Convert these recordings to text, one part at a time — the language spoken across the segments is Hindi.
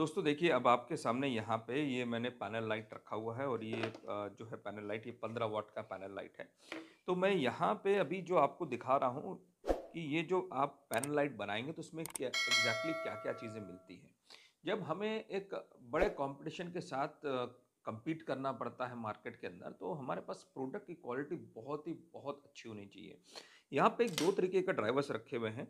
दोस्तों देखिए अब आपके सामने यहाँ पे ये मैंने पैनल लाइट रखा हुआ है और ये जो है पैनल लाइट ये पंद्रह वाट का पैनल लाइट है तो मैं यहाँ पे अभी जो आपको दिखा रहा हूँ कि ये जो आप पैनल लाइट बनाएंगे तो उसमें क्या एग्जैक्टली क्या क्या चीज़ें मिलती हैं जब हमें एक बड़े कॉम्पिटिशन के साथ कम्पीट करना पड़ता है मार्केट के अंदर तो हमारे पास प्रोडक्ट की क्वालिटी बहुत ही बहुत अच्छी होनी चाहिए यहाँ पे एक दो तरीके का ड्राइवर्स रखे हुए हैं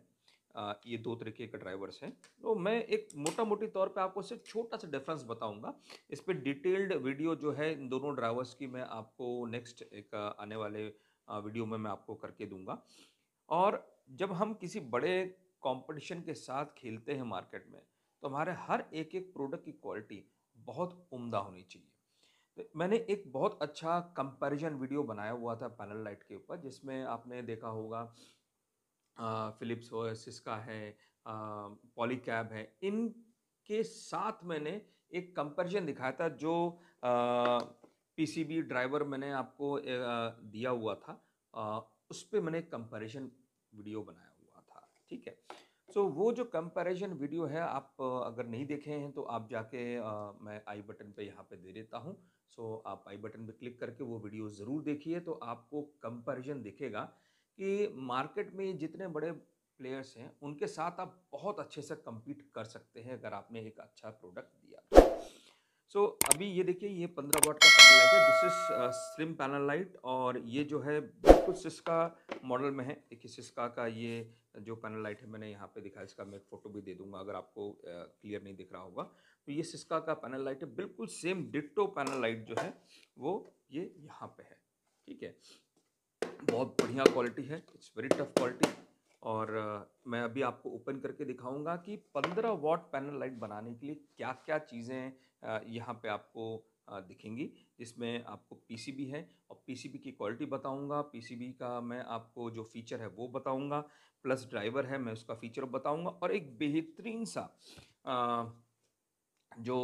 ये दो तरीके के ड्राइवर्स हैं तो मैं एक मोटा मोटी तौर पे आपको सिर्फ छोटा सा डिफरेंस बताऊंगा इस पर डिटेल्ड वीडियो जो है इन दोनों ड्राइवर्स की मैं आपको नेक्स्ट एक आने वाले वीडियो में मैं आपको करके दूंगा और जब हम किसी बड़े कंपटीशन के साथ खेलते हैं मार्केट में तो हमारे हर एक एक प्रोडक्ट की क्वालिटी बहुत उमदा होनी चाहिए तो मैंने एक बहुत अच्छा कंपैरिजन वीडियो बनाया हुआ था पैनल लाइट के ऊपर जिसमें आपने देखा होगा फिलिप्स हो सिस्का है पॉलीकैब है इन के साथ मैंने एक कंपैरिजन दिखाया था जो पीसीबी ड्राइवर मैंने आपको दिया हुआ था उस पर मैंने कंपैरिजन वीडियो बनाया हुआ था ठीक है सो so, वो जो कंपैरिजन वीडियो है आप अगर नहीं देखे हैं तो आप जाके आ, मैं आई बटन पे यहाँ पे दे देता हूँ सो so, आप आई बटन पे क्लिक करके वो वीडियो ज़रूर देखिए तो आपको कंपैरिजन दिखेगा कि मार्केट में जितने बड़े प्लेयर्स हैं उनके साथ आप बहुत अच्छे से कम्पीट कर सकते हैं अगर आपने एक अच्छा प्रोडक्ट दिया सो so, अभी ये देखिए ये पंद्रह वॉट का पैनल लाइट है this is slim panel light और ये जो है बिल्कुल सिस्का मॉडल में है देखिए सिस्का का ये जो पैनल लाइट है मैंने यहाँ पे दिखाया इसका मैं एक फ़ोटो भी दे दूंगा अगर आपको क्लियर uh, नहीं दिख रहा होगा तो ये सिस्का का पैनल लाइट है बिल्कुल सेम डिट्टो पैनल लाइट जो है वो ये यहाँ पे है ठीक है बहुत बढ़िया क्वालिटी है इट्स वेरी टफ क्वालिटी और मैं अभी आपको ओपन करके दिखाऊंगा कि 15 वॉट पैनल लाइट बनाने के लिए क्या क्या चीज़ें यहाँ पे आपको दिखेंगी जिसमें आपको पीसीबी है और पीसीबी की क्वालिटी बताऊंगा पीसीबी का मैं आपको जो फीचर है वो बताऊंगा प्लस ड्राइवर है मैं उसका फीचर बताऊंगा और एक बेहतरीन सा जो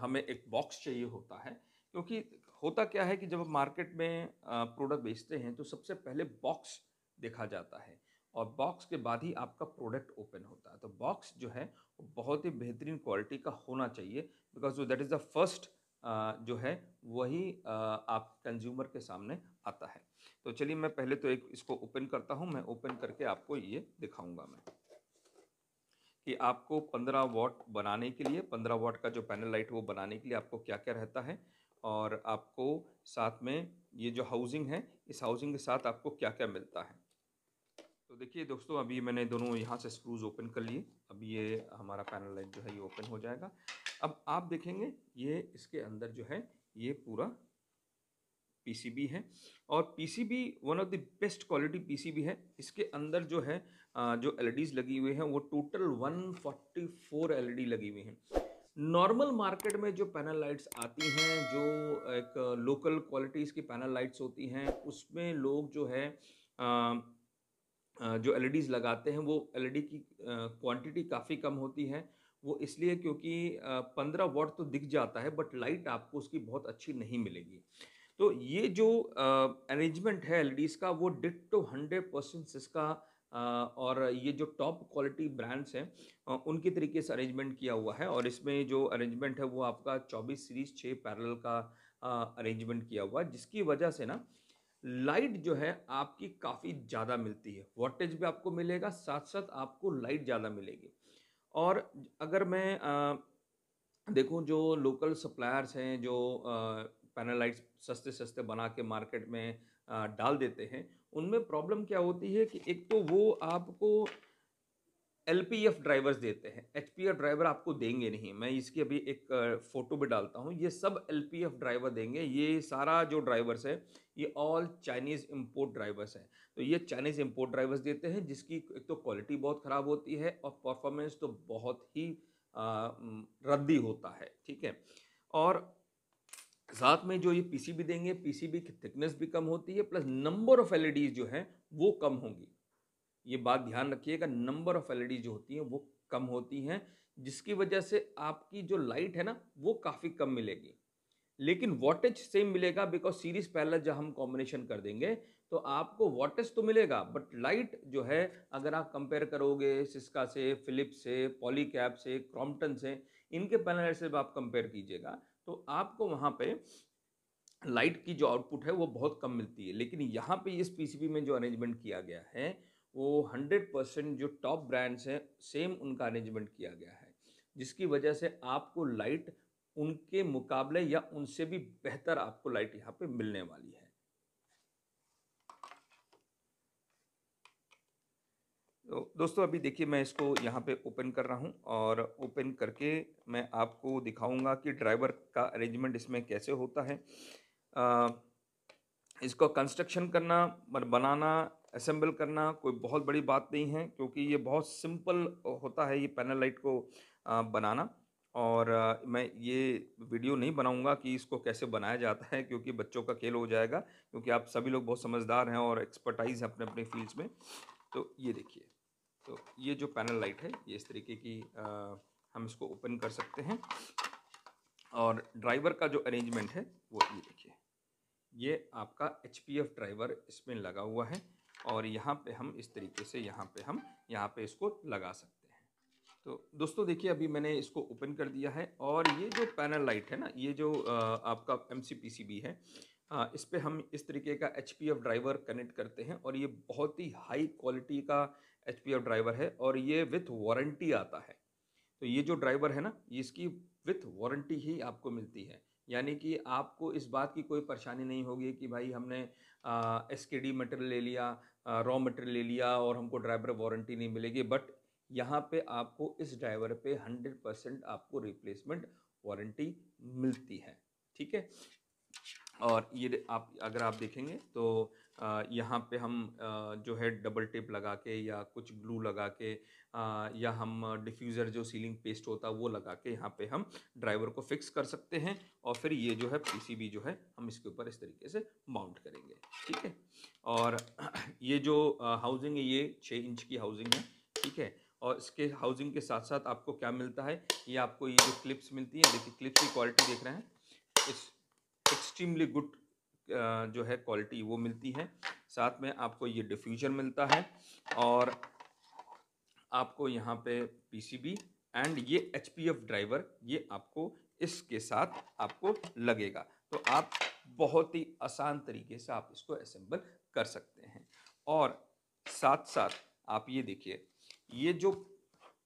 हमें एक बॉक्स चाहिए होता है क्योंकि होता क्या है कि जब हम मार्केट में प्रोडक्ट बेचते हैं तो सबसे पहले बॉक्स देखा जाता है और बॉक्स के बाद ही आपका प्रोडक्ट ओपन होता है तो बॉक्स जो है वो बहुत ही बेहतरीन क्वालिटी का होना चाहिए because that is the first जो है वही आप कंज्यूमर के सामने आता है तो चलिए मैं पहले तो एक इसको ओपन करता हूँ मैं ओपन करके आपको ये दिखाऊंगा मैं कि आपको 15 वॉट बनाने के लिए 15 वॉट का जो पैनल लाइट वो बनाने के लिए आपको क्या क्या रहता है और आपको साथ में ये जो हाउसिंग है इस हाउसिंग के साथ आपको क्या क्या मिलता है तो देखिए दोस्तों अभी मैंने दोनों यहाँ से स्क्रूज़ ओपन कर लिए अब ये हमारा पैनल लाइट जो है ये ओपन हो जाएगा अब आप देखेंगे ये इसके अंदर जो है ये पूरा पीसीबी है और PCB one of the best quality PCB है इसके अंदर जो है जो एलईडीज़ e लगी हुई हैं वो टोटल 144 एलईडी लगी हुई हैं नॉर्मल मार्केट में जो पैनल लाइट्स आती हैं जो एक लोकल क्वालिटीज़ की पैनल लाइट्स होती हैं उसमें लोग जो है आ, जो एल लगाते हैं वो एल की क्वांटिटी काफ़ी कम होती है वो इसलिए क्योंकि पंद्रह वॉट तो दिख जाता है बट लाइट आपको उसकी बहुत अच्छी नहीं मिलेगी तो ये जो अरेंजमेंट है एल का वो डिट टू हंड्रेड परसेंट इसका और ये जो टॉप क्वालिटी ब्रांड्स हैं उनके तरीके से अरेंजमेंट किया हुआ है और इसमें जो अरेंजमेंट है वो आपका चौबीस सीरीज छः पैरल का अरेंजमेंट किया हुआ है जिसकी वजह से ना लाइट जो है आपकी काफ़ी ज़्यादा मिलती है वोल्टेज भी आपको मिलेगा साथ साथ आपको लाइट ज़्यादा मिलेगी और अगर मैं देखूँ जो लोकल सप्लायर्स हैं जो आ, पैनालाइट सस्ते सस्ते बना के मार्केट में डाल देते हैं उनमें प्रॉब्लम क्या होती है कि एक तो वो आपको एल ड्राइवर्स देते हैं एच ड्राइवर आपको देंगे नहीं मैं इसकी अभी एक फ़ोटो भी डालता हूँ ये सब एल ड्राइवर देंगे ये सारा जो ड्राइवर्स है ये ऑल चाइनीज़ इम्पोर्ट ड्राइवर्स हैं तो ये चाइनीज़ इम्पोर्ट ड्राइवर्स देते हैं जिसकी एक तो क्वालिटी बहुत ख़राब होती है और परफॉर्मेंस तो बहुत ही रद्दी होता है ठीक है और साथ में जो ये पीसीबी देंगे पीसीबी की थिकनेस भी कम होती है प्लस नंबर ऑफ एलईडीज जो हैं वो कम होंगी ये बात ध्यान रखिएगा नंबर ऑफ एलईडीज जो होती हैं वो कम होती हैं जिसकी वजह से आपकी जो लाइट है ना वो काफ़ी कम मिलेगी लेकिन वाटेज सेम मिलेगा बिकॉज सीरीज पहले जब हम कॉम्बिनेशन कर देंगे तो आपको वॉटेज तो मिलेगा बट लाइट जो है अगर आप कंपेयर करोगे सिस्का से फिलिप से पॉलीकैप से क्रॉम्पटन से इनके पैनल से आप कंपेयर कीजिएगा तो आपको वहाँ पे लाइट की जो आउटपुट है वो बहुत कम मिलती है लेकिन यहाँ पे इस पीसीबी में जो अरेंजमेंट किया गया है वो हंड्रेड परसेंट जो टॉप ब्रांड्स हैं सेम उनका अरेंजमेंट किया गया है जिसकी वजह से आपको लाइट उनके मुकाबले या उनसे भी बेहतर आपको लाइट यहाँ पर मिलने वाली है तो दोस्तों अभी देखिए मैं इसको यहाँ पे ओपन कर रहा हूँ और ओपन करके मैं आपको दिखाऊंगा कि ड्राइवर का अरेंजमेंट इसमें कैसे होता है आ, इसको कंस्ट्रक्शन करना बनाना असेंबल करना कोई बहुत बड़ी बात नहीं है क्योंकि ये बहुत सिंपल होता है ये पैनल लाइट को आ, बनाना और आ, मैं ये वीडियो नहीं बनाऊंगा कि इसको कैसे बनाया जाता है क्योंकि बच्चों का खेल हो जाएगा क्योंकि आप सभी लोग बहुत समझदार हैं और एक्सपर्टाइज हैं अपने अपने फील्ड्स में तो ये देखिए ये जो पैनल लाइट है ये इस तरीके की आ, हम इसको ओपन कर सकते हैं और ड्राइवर का जो अरेंजमेंट है वो ये देखिए ये आपका एच ड्राइवर इसमें लगा हुआ है और यहाँ पे हम इस तरीके से यहाँ पे हम यहाँ पे इसको लगा सकते हैं तो दोस्तों देखिए अभी मैंने इसको ओपन कर दिया है और ये जो पैनल लाइट है ना ये जो आपका एम है इस पर हम इस तरीके का एच ड्राइवर कनेक्ट करते हैं और ये बहुत ही हाई क्वालिटी का एच ड्राइवर है और ये विथ वारंटी आता है तो ये जो ड्राइवर है ना इसकी विथ वारंटी ही आपको मिलती है यानी कि आपको इस बात की कोई परेशानी नहीं होगी कि भाई हमने एस के डी मटेरियल ले लिया रॉ मटेरियल ले लिया और हमको ड्राइवर वारंटी नहीं मिलेगी बट यहाँ पे आपको इस ड्राइवर पे 100 परसेंट आपको रिप्लेसमेंट वारंटी मिलती है ठीक है और ये आप अगर आप देखेंगे तो यहाँ पे हम जो है डबल टेप लगा के या कुछ ग्लू लगा के या हम डिफ्यूज़र जो सीलिंग पेस्ट होता है वो लगा के यहाँ पे हम ड्राइवर को फिक्स कर सकते हैं और फिर ये जो है पीसीबी जो है हम इसके ऊपर इस तरीके से माउंट करेंगे ठीक है और ये जो हाउसिंग है ये छः इंच की हाउसिंग है ठीक है और इसके हाउसिंग के साथ साथ आपको क्या मिलता है ये आपको ये जो क्लिप्स मिलती है देखिए क्लिप्स की क्वालिटी देख रहे हैं इस एक्सट्रीमली गुड जो है क्वालिटी वो मिलती है साथ में आपको ये डिफ्यूज़र मिलता है और आपको यहाँ पे पीसीबी एंड ये एचपीएफ ड्राइवर ये आपको इसके साथ आपको लगेगा तो आप बहुत ही आसान तरीके से आप इसको असेंबल कर सकते हैं और साथ साथ आप ये देखिए ये जो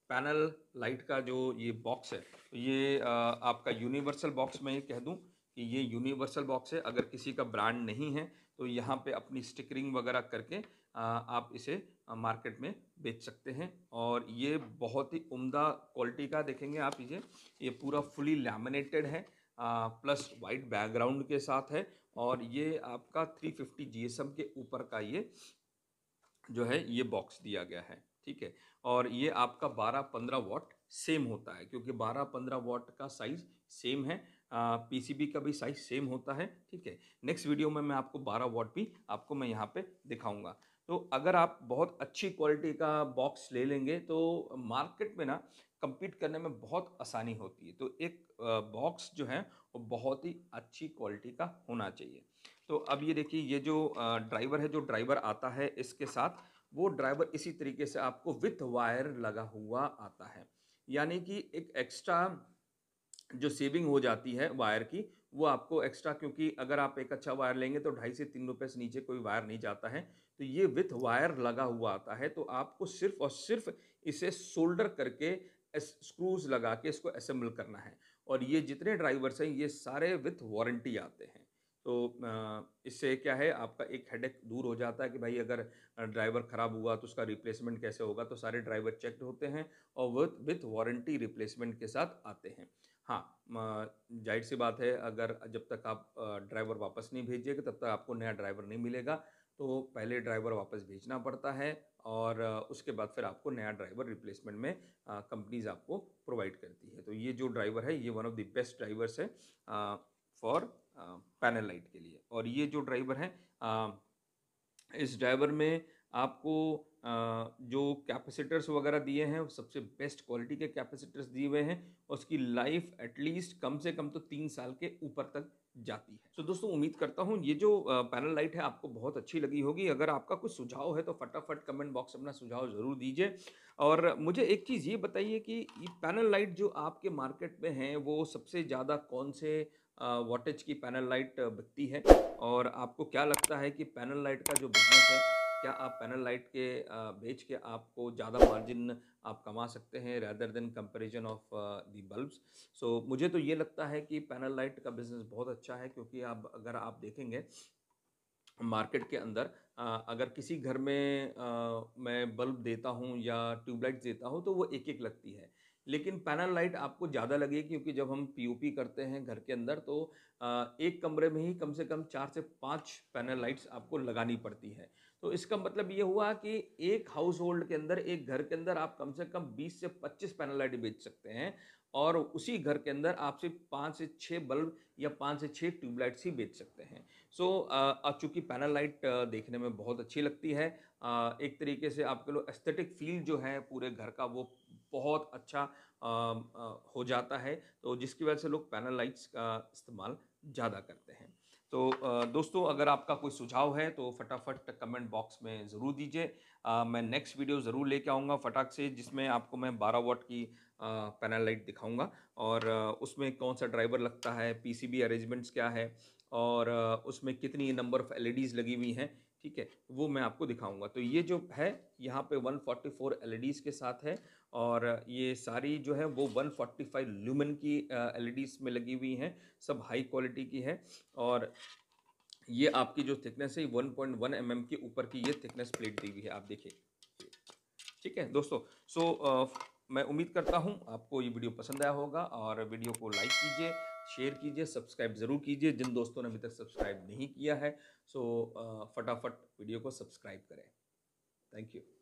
पैनल लाइट का जो ये बॉक्स है ये आपका यूनिवर्सल बॉक्स मैं ये कह दूँ कि ये यूनिवर्सल बॉक्स है अगर किसी का ब्रांड नहीं है तो यहाँ पे अपनी स्टिकरिंग वगैरह करके आप इसे मार्केट में बेच सकते हैं और ये बहुत ही उम्दा क्वालिटी का देखेंगे आप इसे ये पूरा फुली लैमिनेटेड है प्लस वाइट बैकग्राउंड के साथ है और ये आपका 350 जीएसएम के ऊपर का ये जो है ये बॉक्स दिया गया है ठीक है और ये आपका 12-15 वॉट सेम होता है क्योंकि 12-15 वॉट का साइज़ सेम है पीसीबी का भी साइज सेम होता है ठीक है नेक्स्ट वीडियो में मैं आपको 12 वॉट भी आपको मैं यहाँ पे दिखाऊंगा तो अगर आप बहुत अच्छी क्वालिटी का बॉक्स ले लेंगे तो मार्केट में ना कम्पीट करने में बहुत आसानी होती है तो एक बॉक्स जो है वो बहुत ही अच्छी क्वालिटी का होना चाहिए तो अब ये देखिए ये जो ड्राइवर है जो ड्राइवर आता है इसके साथ वो ड्राइवर इसी तरीके से आपको विथ वायर लगा हुआ आता है यानी कि एक एक्स्ट्रा जो सेविंग हो जाती है वायर की वो आपको एक्स्ट्रा क्योंकि अगर आप एक अच्छा वायर लेंगे तो ढाई से तीन रुपये से नीचे कोई वायर नहीं जाता है तो ये विथ वायर लगा हुआ आता है तो आपको सिर्फ और सिर्फ इसे सोल्डर करके स्क्रूज लगा के इसको असेंबल करना है और ये जितने ड्राइवर्स हैं ये सारे विथ वारंटी आते हैं तो इससे क्या है आपका एक हेडेक दूर हो जाता है कि भाई अगर ड्राइवर ख़राब हुआ तो उसका रिप्लेसमेंट कैसे होगा तो सारे ड्राइवर चेक्ड होते हैं और विथ विथ वारंटी रिप्लेसमेंट के साथ आते हैं हाँ जाहिर सी बात है अगर जब तक आप ड्राइवर वापस नहीं भेजिएगा तब तक आपको नया ड्राइवर नहीं मिलेगा तो पहले ड्राइवर वापस भेजना पड़ता है और उसके बाद फिर आपको नया ड्राइवर रिप्लेसमेंट में कंपनीज आपको प्रोवाइड करती है तो ये जो ड्राइवर है ये one of the best drivers है फॉर पैनल लाइट के लिए और ये जो ड्राइवर है आ, इस ड्राइवर में आपको जो कैपेसिटर्स वगैरह दिए हैं सबसे बेस्ट क्वालिटी के कैपेसिटर्स दिए हुए हैं और उसकी लाइफ एटलीस्ट कम से कम तो तीन साल के ऊपर तक जाती है तो so, दोस्तों उम्मीद करता हूँ ये जो पैनल लाइट है आपको बहुत अच्छी लगी होगी अगर आपका कुछ सुझाव है तो फटाफट कमेंट बॉक्स में अपना सुझाव ज़रूर दीजिए और मुझे एक चीज़ ये बताइए कि ये पैनल लाइट जो आपके मार्केट में है वो सबसे ज़्यादा कौन से वाटेज की पैनल लाइट बिकती है और आपको क्या लगता है कि पैनल लाइट का जो बिजनेस है क्या आप पैनल लाइट के बेच के आपको ज़्यादा मार्जिन आप कमा सकते हैं rather than comparison of the bulbs so मुझे तो ये लगता है कि पैनल लाइट का बिज़नेस बहुत अच्छा है क्योंकि आप अगर आप देखेंगे मार्केट के अंदर अगर किसी घर में मैं बल्ब देता हूँ या ट्यूबलाइट देता हूँ तो वो एक एक लगती है लेकिन पैनल लाइट आपको ज़्यादा लगे क्योंकि जब हम पीओपी करते हैं घर के अंदर तो एक कमरे में ही कम से कम चार से पाँच पैनल लाइट्स आपको लगानी पड़ती है तो इसका मतलब ये हुआ कि एक हाउस होल्ड के अंदर एक घर के अंदर आप कम से कम 20 से 25 पैनल लाइट बेच सकते हैं और उसी घर के अंदर आप सिर्फ पाँच से छः बल्ब या पाँच से छः ट्यूबलाइट्स ही बेच सकते हैं सो so, चूँकि पैनल लाइट देखने में बहुत अच्छी लगती है एक तरीके से आपके लोग एस्थेटिक फील जो है पूरे घर का वो बहुत अच्छा हो जाता है तो जिसकी वजह से लोग पैनल लाइट्स का इस्तेमाल ज़्यादा करते हैं तो दोस्तों अगर आपका कोई सुझाव है तो फटाफट कमेंट बॉक्स में ज़रूर दीजिए मैं नेक्स्ट वीडियो ज़रूर लेके आऊँगा फटाक से जिसमें आपको मैं 12 वॉट की पैनल लाइट दिखाऊँगा और उसमें कौन सा ड्राइवर लगता है पीसीबी अरेंजमेंट्स क्या है और उसमें कितनी नंबर ऑफ़ एल लगी हुई हैं ठीक है वो मैं आपको दिखाऊँगा तो ये जो है यहाँ पर वन फोर्टी के साथ है और ये सारी जो है वो 145 ल्यूमन की एल में लगी हुई हैं सब हाई क्वालिटी की है और ये आपकी जो थिकनेस है 1.1 पॉइंट mm के ऊपर की ये थिकनेस प्लेट दी हुई है आप देखिए ठीक है दोस्तों सो so, uh, मैं उम्मीद करता हूँ आपको ये वीडियो पसंद आया होगा और वीडियो को लाइक कीजिए शेयर कीजिए सब्सक्राइब ज़रूर कीजिए जिन दोस्तों ने अभी तक सब्सक्राइब नहीं किया है सो फटाफट वीडियो को सब्सक्राइब करें थैंक यू